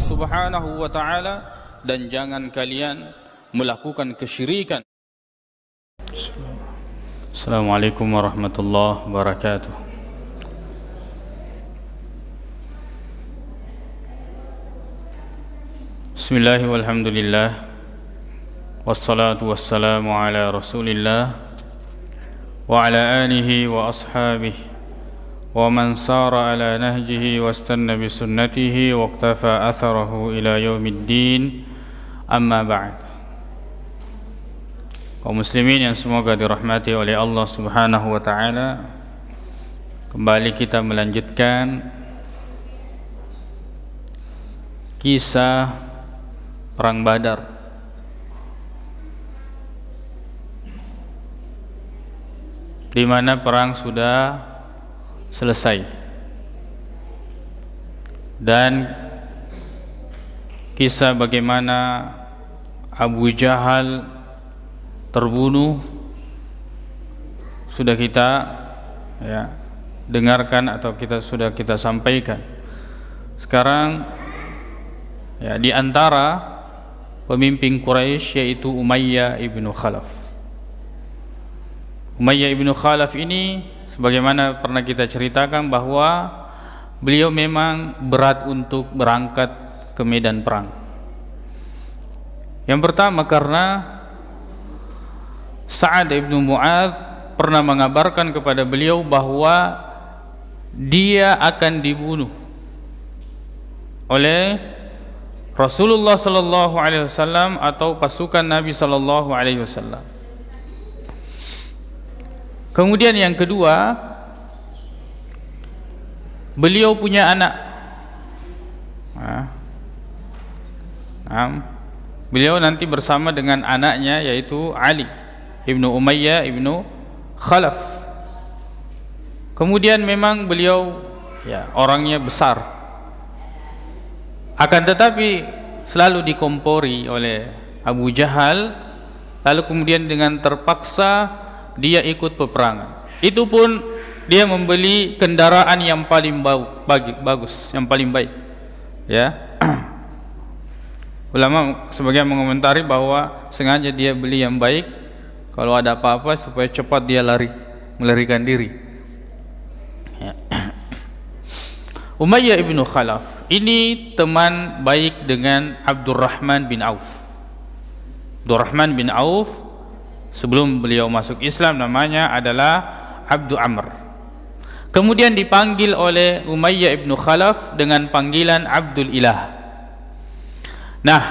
Allah Subhanahu wa taala dan jangan kalian melakukan kesyirikan. Assalamualaikum warahmatullahi wabarakatuh. Bismillahirrahmanirrahim. Wassalatu wassalamu ala Rasulillah wa ala alihi wa ashabihi ومن سار على نهجه واستن بسنته واقتفى أثره إلى يوم الدين أما بعد ومسلمين yang semoga dirahmati oleh Allah subhanahu wa ta'ala Kembali kita melanjutkan Kisah Perang Badar di mana perang sudah selesai dan kisah bagaimana Abu Jahal terbunuh sudah kita ya, dengarkan atau kita sudah kita sampaikan sekarang ya, di antara pemimpin Quraisy yaitu Umayyah ibnu Khalaf Umayyah ibnu Khalaf ini sebagaimana pernah kita ceritakan bahwa beliau memang berat untuk berangkat ke medan perang yang pertama karena Sa'ad ibn Mu'ad pernah mengabarkan kepada beliau bahwa dia akan dibunuh oleh Rasulullah sallallahu alaihi wasallam atau pasukan Nabi sallallahu alaihi wasallam. Kemudian yang kedua, beliau punya anak. Ha. Ha. Beliau nanti bersama dengan anaknya yaitu Ali ibnu Umayyah ibnu Khalaf. Kemudian memang beliau ya, orangnya besar. Akan tetapi selalu dikompori oleh Abu Jahal. Lalu kemudian dengan terpaksa dia ikut peperangan. Itupun dia membeli kendaraan yang paling bau, bagi, bagus, yang paling baik. Ya. Ulama sebagian mengomentari bahawa sengaja dia beli yang baik kalau ada apa-apa supaya cepat dia lari, melarikan diri. Ya. Umayyah bin Khalaf ini teman baik dengan Abdurrahman bin Auf. Abdurrahman bin Auf sebelum beliau masuk Islam namanya adalah Abdul Amr kemudian dipanggil oleh Umayyah ibnu Khalaf dengan panggilan Abdul Ilah nah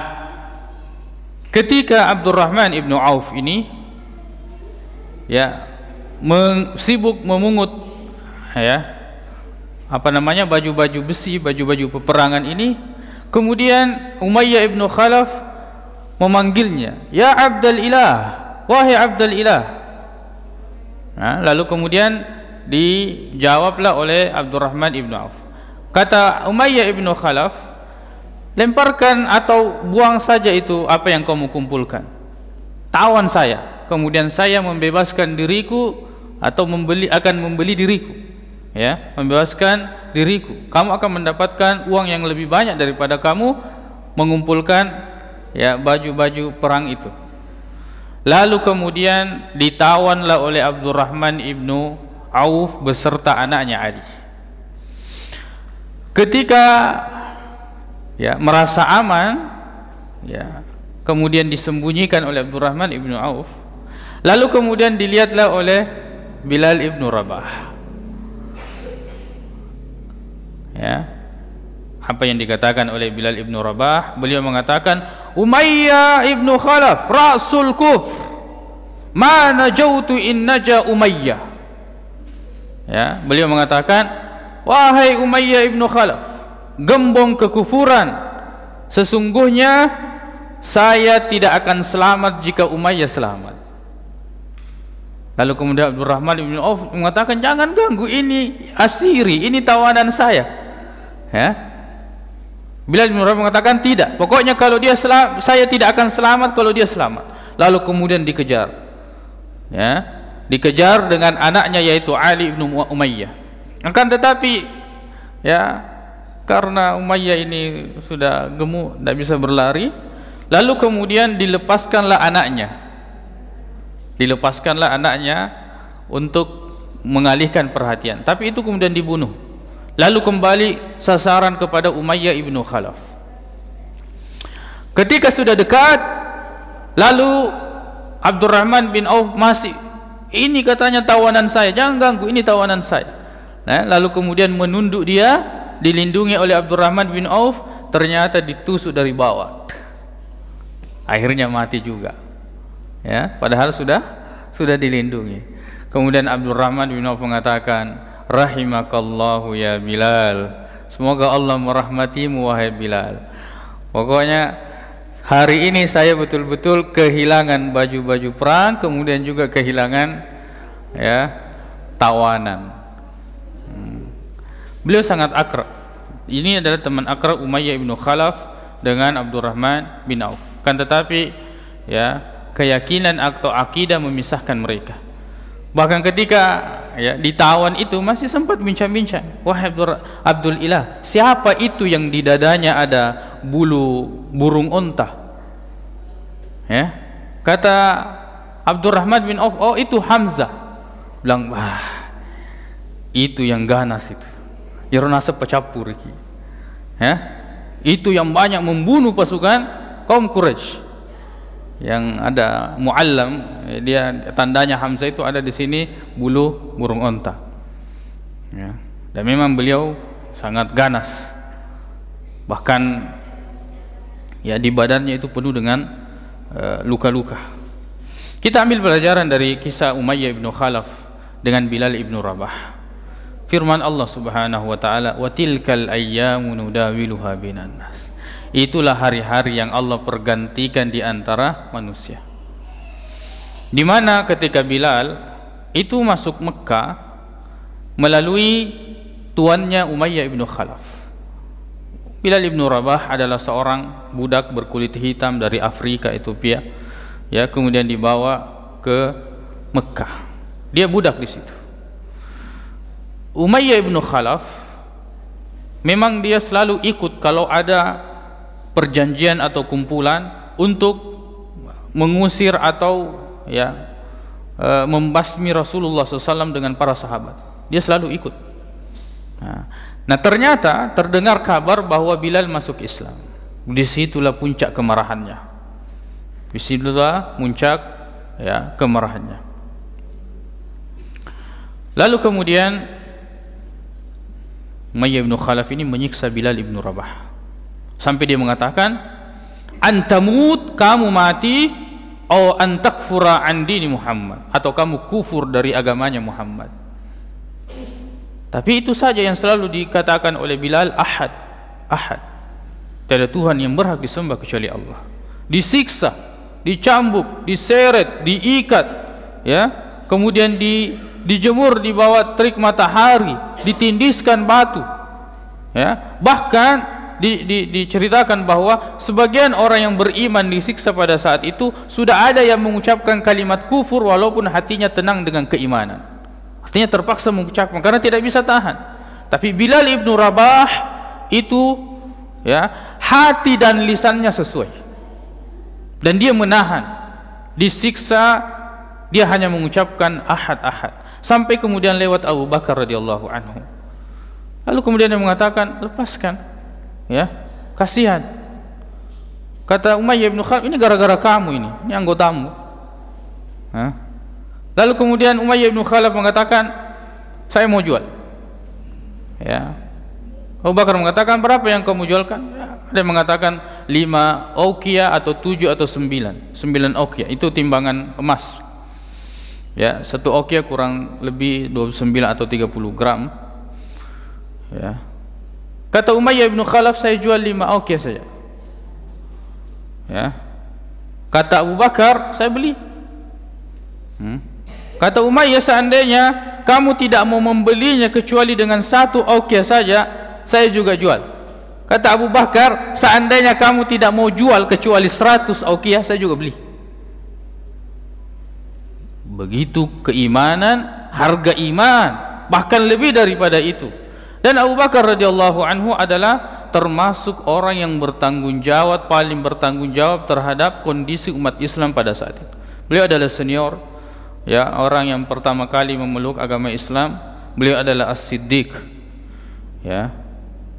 ketika Abdul Rahman ibnu Auf ini ya sibuk memungut ya apa namanya baju-baju besi baju-baju peperangan ini kemudian Umayyah ibnu Khalaf memanggilnya ya Abdul Ilah wahai abdul ilah ha? lalu kemudian dijawablah oleh Abdul Rahman Ibn Auf kata Umayyah ibnu Khalaf lemparkan atau buang saja itu apa yang kamu kumpulkan tawan saya kemudian saya membebaskan diriku atau membeli akan membeli diriku ya membebaskan diriku kamu akan mendapatkan uang yang lebih banyak daripada kamu mengumpulkan ya baju-baju perang itu Lalu kemudian ditawanlah oleh Abdurrahman ibnu Auf beserta anaknya Ali. Ketika ya merasa aman, ya kemudian disembunyikan oleh Abdurrahman ibnu Auf. Lalu kemudian dilihatlah oleh Bilal ibnu Rabah. Ya, apa yang dikatakan oleh Bilal ibn Rabah beliau mengatakan Umayyah ibnu Khalaf Rasul Kuf, mana jauh tu innaja Umayyah ya beliau mengatakan wahai Umayyah ibnu Khalaf gembong kekufuran sesungguhnya saya tidak akan selamat jika Umayyah selamat Lalu kemudian Abdul Rahman bin Auf mengatakan jangan ganggu ini asiri ini tawanan saya. Ya, Bilal bin Rabah mengatakan tidak. Pokoknya kalau dia selamat, saya tidak akan selamat kalau dia selamat. Lalu kemudian dikejar. Ya. Dikejar dengan anaknya yaitu Ali bin Umayyah. Akan tetapi ya karena Umayyah ini sudah gemuk tidak bisa berlari lalu kemudian dilepaskanlah anaknya dilepaskanlah anaknya untuk mengalihkan perhatian tapi itu kemudian dibunuh lalu kembali sasaran kepada Umayyah ibnu Khalaf ketika sudah dekat lalu Abdurrahman bin Auf masih ini katanya tawanan saya jangan ganggu ini tawanan saya nah, lalu kemudian menunduk dia dilindungi oleh Abdurrahman bin Auf ternyata ditusuk dari bawah akhirnya mati juga ya padahal sudah sudah dilindungi kemudian Abdurrahman bin Auf mengatakan rahimakallahu ya Bilal semoga Allah merahmatimu wahai Bilal pokoknya hari ini saya betul-betul kehilangan baju-baju perang kemudian juga kehilangan ya tawanan hmm. beliau sangat akrab ini adalah teman akrab Umayyah bin Khalaf dengan Abdurrahman bin Auf kan tetapi ya keyakinan atau akidah memisahkan mereka Bahkan ketika ya, ditawan itu masih sempat bincang-bincang. Wah Abdul, Abdul Ilah, siapa itu yang di dadanya ada bulu burung unta? Ya. Kata Abdul Rahman bin Auf, oh itu Hamzah. Bilang, wah itu yang ganas itu. Irnasa pecapur. Ya. Itu yang banyak membunuh pasukan kaum Quraisy yang ada muallam dia tandanya Hamzah itu ada di sini bulu burung onta ya. dan memang beliau sangat ganas bahkan ya di badannya itu penuh dengan eh, luka-luka uh, kita ambil pelajaran dari kisah Umayyah ibnu Khalaf dengan Bilal ibnu Rabah firman Allah subhanahu wa ta'ala wa tilkal ayyamu nudawiluha binan itulah hari-hari yang Allah pergantikan di antara manusia di mana ketika Bilal itu masuk Mekah melalui tuannya Umayyah ibnu Khalaf Bilal ibnu Rabah adalah seorang budak berkulit hitam dari Afrika Ethiopia ya kemudian dibawa ke Mekah dia budak di situ Umayyah ibnu Khalaf memang dia selalu ikut kalau ada perjanjian atau kumpulan untuk mengusir atau ya e, membasmi Rasulullah SAW dengan para sahabat dia selalu ikut ha. nah ternyata terdengar kabar bahwa Bilal masuk Islam disitulah puncak kemarahannya disitulah puncak ya kemarahannya lalu kemudian Umayyah bin Khalaf ini menyiksa Bilal bin Rabah sampai dia mengatakan antamut kamu mati au antakfura an dini Muhammad atau kamu kufur dari agamanya Muhammad tapi itu saja yang selalu dikatakan oleh Bilal Ahad Ahad tiada Tuhan yang berhak disembah kecuali Allah disiksa dicambuk diseret diikat ya kemudian di dijemur di bawah terik matahari ditindiskan batu ya bahkan di, di, diceritakan bahawa sebagian orang yang beriman disiksa pada saat itu sudah ada yang mengucapkan kalimat kufur walaupun hatinya tenang dengan keimanan artinya terpaksa mengucapkan karena tidak bisa tahan tapi Bilal ibn Rabah itu ya hati dan lisannya sesuai dan dia menahan disiksa dia hanya mengucapkan ahad ahad sampai kemudian lewat Abu Bakar radhiyallahu anhu lalu kemudian dia mengatakan lepaskan ya kasihan kata Umayyah bin Khalid ini gara-gara kamu ini ini anggotamu ha? lalu kemudian Umayyah bin Khalid mengatakan saya mau jual ya Abu Bakar mengatakan berapa yang kamu jualkan ya. dia mengatakan lima okia atau tujuh atau sembilan, sembilan okia itu timbangan emas ya satu okia kurang lebih 29 atau 30 gram ya Kata Umayyah bin Khalaf saya jual lima ah, Okey saja ya. Kata Abu Bakar saya beli hmm. Kata Umayyah seandainya Kamu tidak mau membelinya kecuali dengan satu okey saja Saya juga jual Kata Abu Bakar seandainya kamu tidak mau jual kecuali seratus okey saya juga beli Begitu keimanan Harga iman Bahkan lebih daripada itu dan Abu Bakar radhiyallahu anhu adalah termasuk orang yang bertanggung jawab paling bertanggung jawab terhadap kondisi umat Islam pada saat itu. Beliau adalah senior, ya orang yang pertama kali memeluk agama Islam. Beliau adalah as-siddiq, ya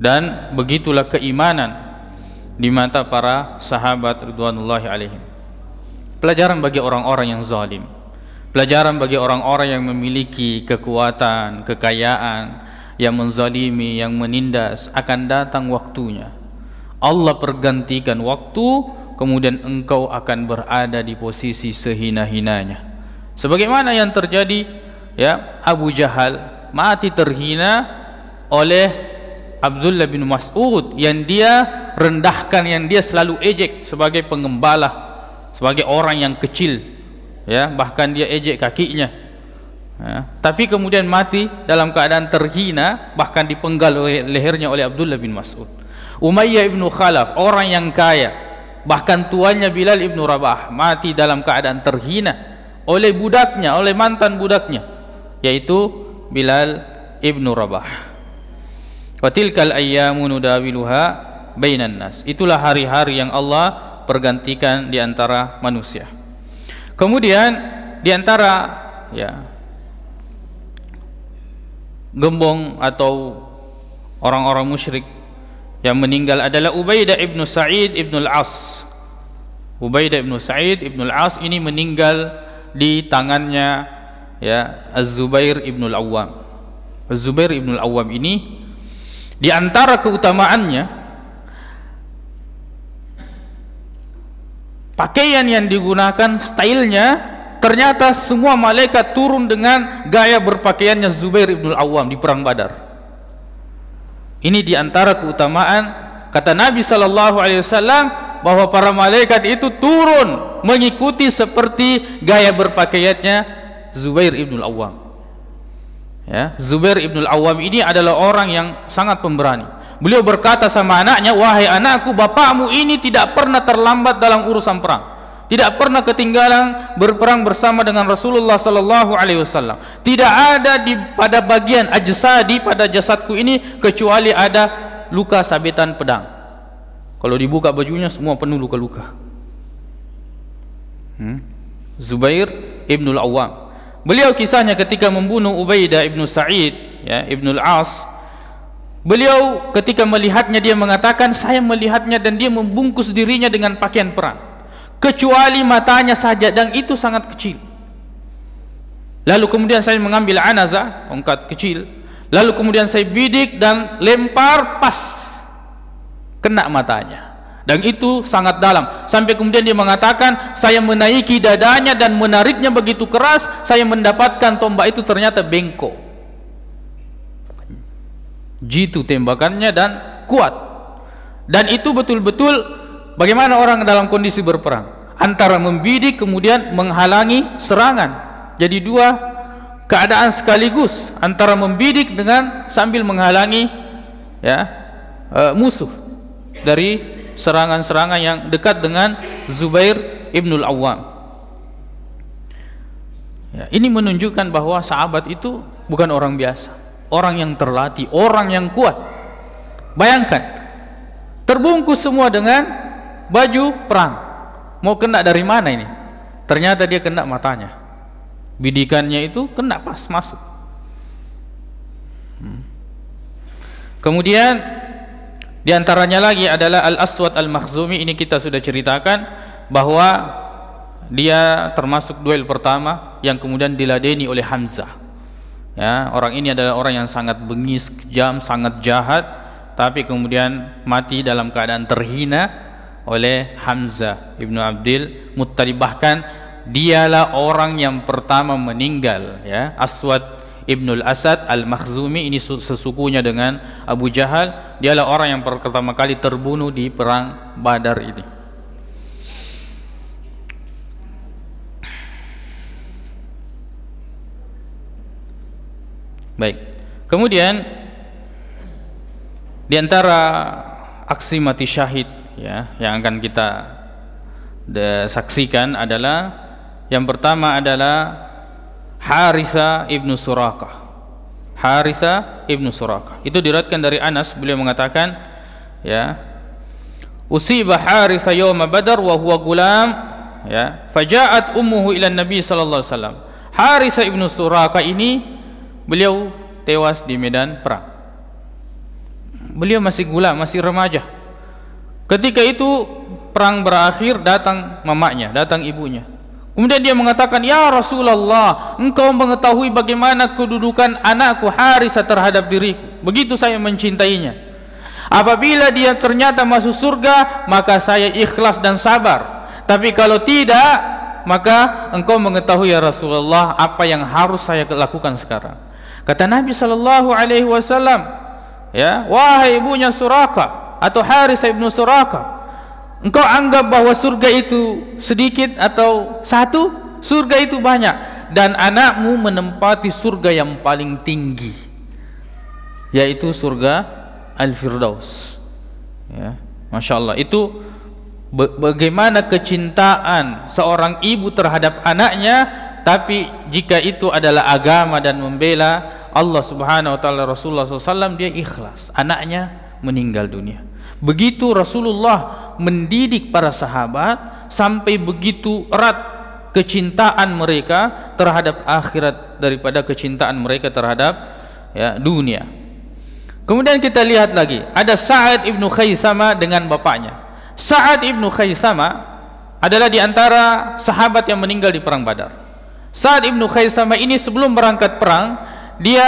dan begitulah keimanan di mata para sahabat Ridwanullahi alaihim. Pelajaran bagi orang-orang yang zalim. Pelajaran bagi orang-orang yang memiliki kekuatan, kekayaan, yang menzalimi, yang menindas akan datang waktunya. Allah pergantikan waktu, kemudian engkau akan berada di posisi sehina-hinanya. Sebagaimana yang terjadi, ya Abu Jahal mati terhina oleh Abdullah bin Mas'ud yang dia rendahkan yang dia selalu ejek sebagai pengembala sebagai orang yang kecil ya bahkan dia ejek kakinya Ya. Tapi kemudian mati dalam keadaan terhina bahkan dipenggal oleh lehernya oleh Abdullah bin Mas'ud. Umayyah ibnu Khalaf, orang yang kaya, bahkan tuannya Bilal ibnu Rabah mati dalam keadaan terhina oleh budaknya, oleh mantan budaknya yaitu Bilal ibnu Rabah. Watilkal ayyamu nudawiluha bainan nas. Itulah hari-hari yang Allah pergantikan di antara manusia. Kemudian di antara ya gembong atau orang-orang musyrik yang meninggal adalah Ubaidah ibn Sa'id ibn al-As Ubaidah ibn Sa'id ibn al-As ini meninggal di tangannya ya Az-Zubair ibn al-Awwam Az-Zubair ibn al-Awwam ini di antara keutamaannya pakaian yang digunakan stylenya ternyata semua malaikat turun dengan gaya berpakaiannya Zubair ibn al-Awwam di perang Badar. Ini diantara keutamaan kata Nabi saw alaihi bahwa para malaikat itu turun mengikuti seperti gaya berpakaiannya Zubair ibn al-Awwam. Ya, Zubair ibn al-Awwam ini adalah orang yang sangat pemberani. Beliau berkata sama anaknya, "Wahai anakku, bapakmu ini tidak pernah terlambat dalam urusan perang." tidak pernah ketinggalan berperang bersama dengan Rasulullah sallallahu alaihi wasallam tidak ada di pada bagian ajsadi pada jasadku ini kecuali ada luka sabitan pedang kalau dibuka bajunya semua penuh luka-luka hmm? Zubair Ibnul Awam beliau kisahnya ketika membunuh Ubaidah Ibnu Sa'id ya Ibnul As Beliau ketika melihatnya dia mengatakan saya melihatnya dan dia membungkus dirinya dengan pakaian perang kecuali matanya saja dan itu sangat kecil lalu kemudian saya mengambil anaza, tongkat kecil lalu kemudian saya bidik dan lempar pas kena matanya dan itu sangat dalam sampai kemudian dia mengatakan saya menaiki dadanya dan menariknya begitu keras saya mendapatkan tombak itu ternyata bengkok jitu tembakannya dan kuat dan itu betul-betul Bagaimana orang dalam kondisi berperang? Antara membidik kemudian menghalangi serangan. Jadi dua keadaan sekaligus antara membidik dengan sambil menghalangi ya uh, musuh dari serangan-serangan yang dekat dengan Zubair ibnul Awam. Ya, ini menunjukkan bahawa sahabat itu bukan orang biasa, orang yang terlatih, orang yang kuat. Bayangkan terbungkus semua dengan baju perang mau kena dari mana ini ternyata dia kena matanya bidikannya itu kena pas masuk hmm. kemudian diantaranya lagi adalah Al-Aswad Al-Makhzumi ini kita sudah ceritakan bahwa dia termasuk duel pertama yang kemudian diladeni oleh Hamzah ya, orang ini adalah orang yang sangat bengis, kejam, sangat jahat tapi kemudian mati dalam keadaan terhina oleh Hamzah ibnu Abdul Muttalib bahkan dialah orang yang pertama meninggal ya Aswad ibnu Al-Asad Al-Makhzumi ini sesukunya dengan Abu Jahal dialah orang yang pertama kali terbunuh di perang Badar ini Baik. Kemudian diantara aksi mati syahid ya yang akan kita de, saksikan adalah yang pertama adalah Harisa ibnu Surakah. Harisa ibnu Surakah. Itu diratkan dari Anas beliau mengatakan, ya. Usi baharisa yawm Badar wahwa gulam, ya. fajat ummuhu ila Nabi sallallahu alaihi Harisa ibnu Surakah ini beliau tewas di medan perang. Beliau masih gula masih remaja. Ketika itu perang berakhir datang mamanya, datang ibunya. Kemudian dia mengatakan, "Ya Rasulullah, engkau mengetahui bagaimana kedudukan anakku Harisa terhadap diriku. Begitu saya mencintainya. Apabila dia ternyata masuk surga, maka saya ikhlas dan sabar. Tapi kalau tidak, maka engkau mengetahui ya Rasulullah apa yang harus saya lakukan sekarang." Kata Nabi sallallahu alaihi wasallam, "Ya, wahai ibunya Suraka, atau Harisa ibn Suraka engkau anggap bahawa surga itu sedikit atau satu surga itu banyak dan anakmu menempati surga yang paling tinggi yaitu surga Al-Firdaus ya, Masya Allah itu bagaimana kecintaan seorang ibu terhadap anaknya tapi jika itu adalah agama dan membela Allah Subhanahu wa taala Rasulullah SAW dia ikhlas anaknya meninggal dunia Begitu Rasulullah mendidik para sahabat sampai begitu erat kecintaan mereka terhadap akhirat daripada kecintaan mereka terhadap ya, dunia. Kemudian kita lihat lagi, ada Sa'ad ibn Khaisama dengan bapaknya. Sa'ad ibn Khaisama adalah di antara sahabat yang meninggal di Perang Badar. Sa'ad ibn Khaisama ini sebelum berangkat perang, dia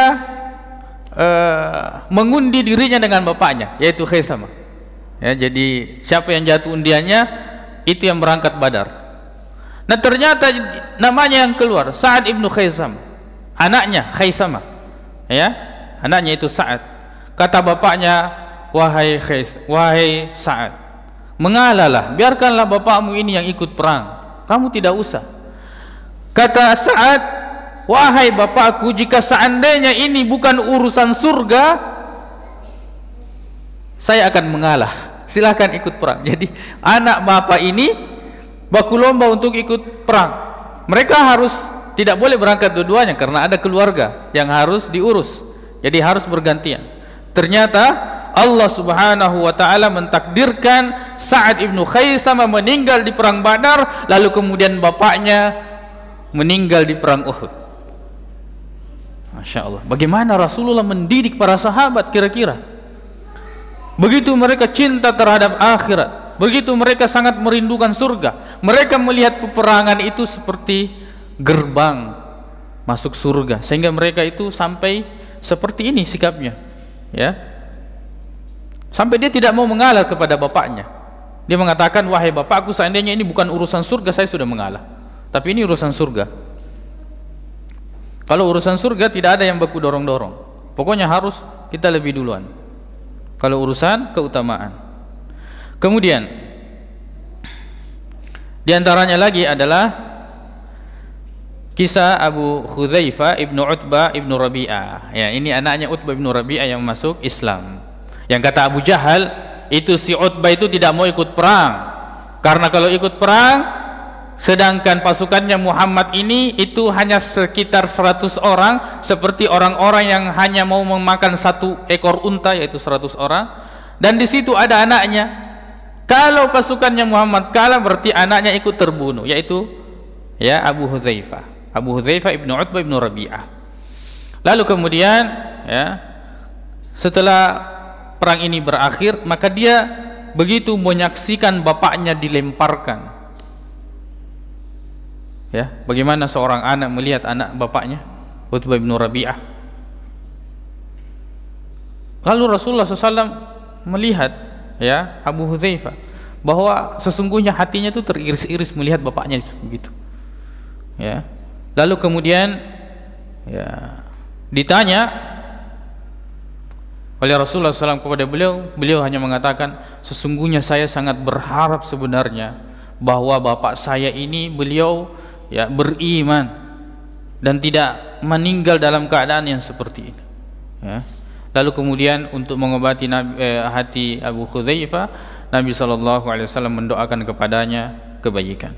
uh, mengundi dirinya dengan bapaknya, yaitu Khaisama ya, jadi siapa yang jatuh undiannya itu yang berangkat badar nah ternyata namanya yang keluar Sa'ad ibnu Khaisam anaknya Khaisama ya anaknya itu Sa'ad kata bapaknya wahai Khais wahai Sa'ad mengalahlah biarkanlah bapakmu ini yang ikut perang kamu tidak usah kata Sa'ad wahai bapakku jika seandainya ini bukan urusan surga saya akan mengalah silahkan ikut perang jadi anak bapak ini baku lomba untuk ikut perang mereka harus tidak boleh berangkat dua-duanya karena ada keluarga yang harus diurus jadi harus bergantian ternyata Allah subhanahu wa ta'ala mentakdirkan Sa'ad ibn Khaisama meninggal di perang Badar lalu kemudian bapaknya meninggal di perang Uhud Masya Allah bagaimana Rasulullah mendidik para sahabat kira-kira Begitu mereka cinta terhadap akhirat Begitu mereka sangat merindukan surga Mereka melihat peperangan itu seperti gerbang masuk surga Sehingga mereka itu sampai seperti ini sikapnya ya Sampai dia tidak mau mengalah kepada bapaknya Dia mengatakan wahai bapakku seandainya ini bukan urusan surga saya sudah mengalah Tapi ini urusan surga Kalau urusan surga tidak ada yang baku dorong-dorong Pokoknya harus kita lebih duluan kalau urusan keutamaan kemudian diantaranya lagi adalah kisah Abu Khudzaifah ibnu Utbah ibnu Rabi'ah ya ini anaknya Utbah ibnu Rabi'ah yang masuk Islam yang kata Abu Jahal itu si Utbah itu tidak mau ikut perang karena kalau ikut perang sedangkan pasukannya Muhammad ini itu hanya sekitar 100 orang seperti orang-orang yang hanya mau memakan satu ekor unta yaitu 100 orang dan di situ ada anaknya kalau pasukannya Muhammad kalah berarti anaknya ikut terbunuh yaitu ya Abu Hudzaifah Abu Hudzaifah Ibn Utbah Ibn Rabi'ah lalu kemudian ya setelah perang ini berakhir maka dia begitu menyaksikan bapaknya dilemparkan ya bagaimana seorang anak melihat anak bapaknya Uthbah bin Rabi'ah lalu Rasulullah SAW melihat ya Abu Hudzaifah bahwa sesungguhnya hatinya itu teriris-iris melihat bapaknya begitu ya lalu kemudian ya ditanya oleh Rasulullah SAW kepada beliau beliau hanya mengatakan sesungguhnya saya sangat berharap sebenarnya bahwa bapak saya ini beliau ya beriman dan tidak meninggal dalam keadaan yang seperti ini ya. lalu kemudian untuk mengobati nabi, eh, hati Abu Khuzaifah Nabi sallallahu alaihi wasallam mendoakan kepadanya kebaikan.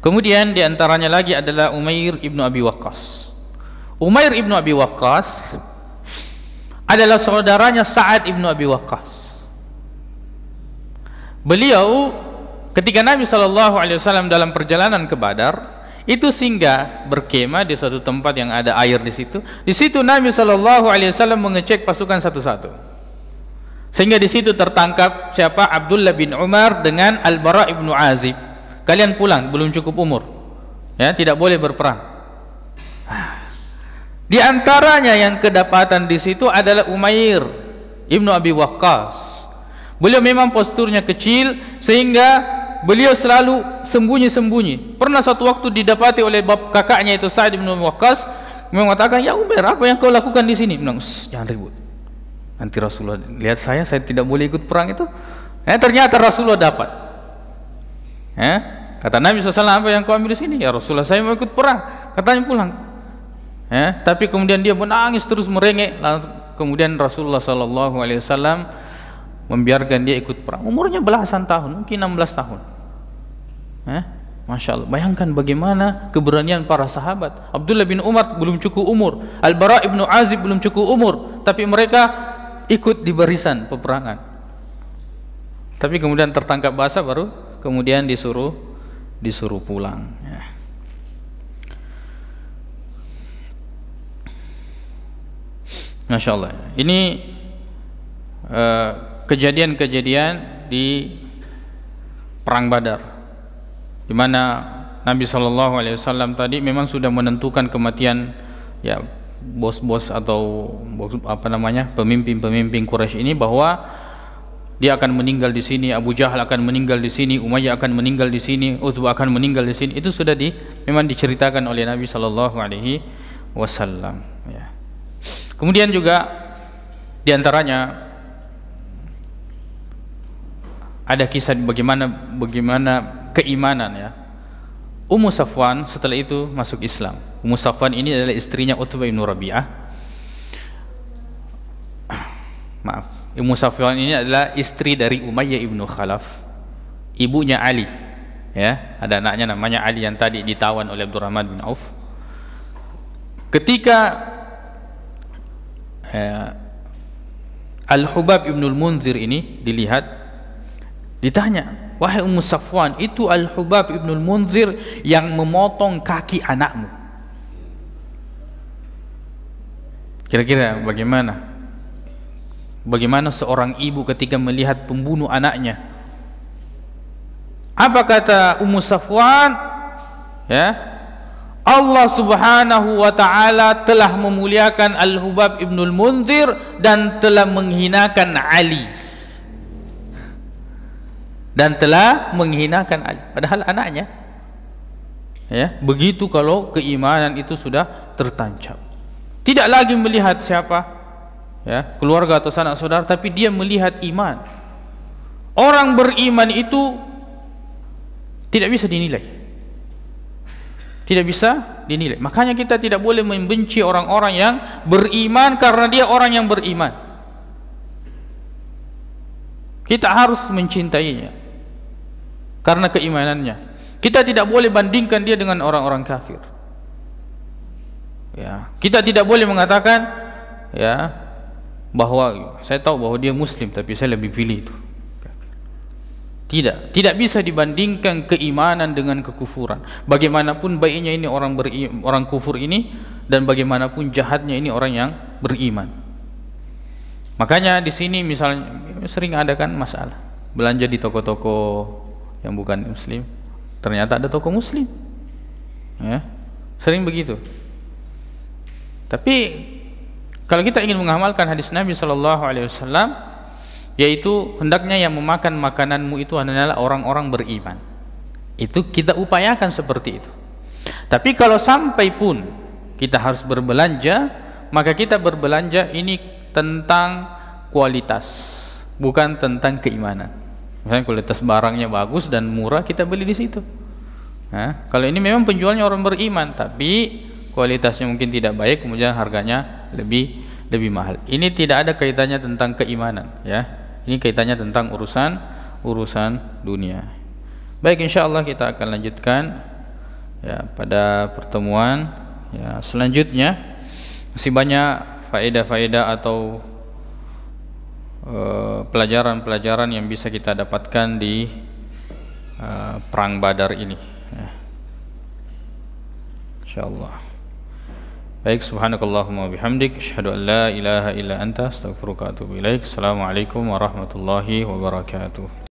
kemudian di antaranya lagi adalah Umair ibnu Abi Waqqas Umair ibnu Abi Waqqas adalah saudaranya Sa'ad ibnu Abi Waqqas beliau Ketika Nabi SAW dalam perjalanan ke Badar, itu singgah berkemah di suatu tempat yang ada air di situ. Di situ Nabi SAW mengecek pasukan satu-satu. Sehingga di situ tertangkap siapa Abdullah bin Umar dengan Al-Bara ibn Azib. Kalian pulang, belum cukup umur. Ya, tidak boleh berperang. Di antaranya yang kedapatan di situ adalah Umair ibnu Abi Waqqas. Beliau memang posturnya kecil sehingga beliau selalu sembunyi-sembunyi. Pernah satu waktu didapati oleh bab kakaknya itu Sa'id bin Waqqas mengatakan, "Ya Umar, apa yang kau lakukan di sini?" Bilang, "Jangan ribut." Nanti Rasulullah lihat saya, saya tidak boleh ikut perang itu. Eh, ternyata Rasulullah dapat. Eh, kata Nabi SAW, apa yang kau ambil di sini? Ya Rasulullah, saya mau ikut perang. Katanya pulang. Eh, tapi kemudian dia menangis terus merengek. kemudian Rasulullah SAW membiarkan dia ikut perang umurnya belasan tahun mungkin 16 tahun eh? Masya Allah bayangkan bagaimana keberanian para sahabat Abdullah bin Umar belum cukup umur Al-Bara' ibn Azib belum cukup umur tapi mereka ikut di barisan peperangan tapi kemudian tertangkap bahasa baru kemudian disuruh disuruh pulang ya. Masya Allah ini eh, kejadian-kejadian di perang Badar di mana Nabi sallallahu alaihi wasallam tadi memang sudah menentukan kematian ya bos-bos atau apa namanya pemimpin-pemimpin Quraisy ini bahwa dia akan meninggal di sini, Abu Jahal akan meninggal di sini, Umayyah akan meninggal di sini, Uthbah akan meninggal di sini. Itu sudah di memang diceritakan oleh Nabi sallallahu alaihi wasallam ya. Kemudian juga di antaranya ada kisah bagaimana bagaimana keimanan ya. Ummu Safwan setelah itu masuk Islam. Ummu Safwan ini adalah istrinya Utbah bin Rabi'ah. Maaf. Ummu Safwan ini adalah istri dari Umayyah bin Khalaf, ibunya Ali. Ya, ada anaknya namanya Ali yang tadi ditawan oleh Abdurrahman bin Auf. Ketika ya, Al-Hubab ibn al-Munzir ini dilihat Ditanya, wahai Ummu Safwan, itu Al-Hubab ibn al-Munzir yang memotong kaki anakmu. Kira-kira bagaimana? Bagaimana seorang ibu ketika melihat pembunuh anaknya? Apa kata Ummu Safwan? Ya. Allah Subhanahu wa taala telah memuliakan Al-Hubab ibn al-Munzir dan telah menghinakan Ali dan telah menghinakan Ali padahal anaknya ya begitu kalau keimanan itu sudah tertancap tidak lagi melihat siapa ya keluarga atau sanak saudara tapi dia melihat iman orang beriman itu tidak bisa dinilai tidak bisa dinilai makanya kita tidak boleh membenci orang-orang yang beriman karena dia orang yang beriman kita harus mencintainya karena keimanannya kita tidak boleh bandingkan dia dengan orang-orang kafir ya kita tidak boleh mengatakan ya bahwa saya tahu bahwa dia muslim tapi saya lebih pilih itu tidak tidak bisa dibandingkan keimanan dengan kekufuran bagaimanapun baiknya ini orang beri, orang kufur ini dan bagaimanapun jahatnya ini orang yang beriman makanya di sini misalnya sering ada kan masalah belanja di toko-toko yang bukan muslim ternyata ada toko muslim ya sering begitu tapi kalau kita ingin mengamalkan hadis Nabi sallallahu alaihi wasallam yaitu hendaknya yang memakan makananmu itu adalah orang-orang beriman itu kita upayakan seperti itu tapi kalau sampai pun kita harus berbelanja maka kita berbelanja ini tentang kualitas bukan tentang keimanan misalnya kualitas barangnya bagus dan murah kita beli di situ nah, kalau ini memang penjualnya orang beriman tapi kualitasnya mungkin tidak baik kemudian harganya lebih lebih mahal ini tidak ada kaitannya tentang keimanan ya ini kaitannya tentang urusan urusan dunia baik insya Allah kita akan lanjutkan ya pada pertemuan ya selanjutnya masih banyak faedah-faedah atau Eh, pelajaran-pelajaran yang bisa kita dapatkan di uh, perang Badar ini. Ya. Insyaallah. Baik, subhanakallahumma bihamdik asyhadu an la ilaha illa anta astaghfiruka wa atubu ilaik. Assalamualaikum warahmatullahi wabarakatuh.